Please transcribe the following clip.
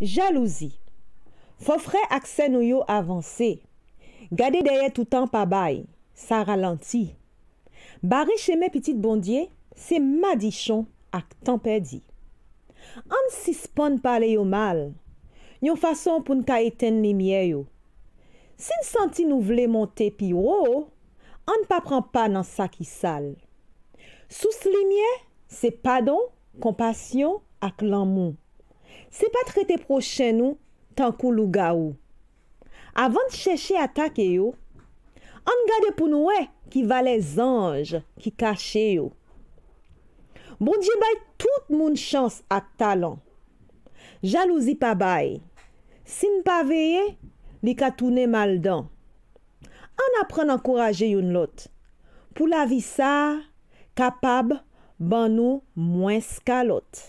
Jalouzi, fofre akse nou yo avanse, gade deye toutan pa bay, sa ralanti. Bari che me pitit bondye, se madichon ak tanperdi. An si spon pale yo mal, yon fason pou nka eten li miye yo. Sin santi nou vle monte pi wo, an pa pran pa nan sa ki sal. Sous li miye, se padon, kompasyon ak lan moun. Se pa trete prochen nou, tankou lou ga ou. Avant cheche atake yo, an gade pou nou e ki vale zanj ki kache yo. Bon di bay tout moun chans ak talan. Jalouzi pa bay. Sin pa veye, li katoune mal dan. An apren ankouraje yon lot. Pou la vi sa, kapab ban nou mwens ka lot.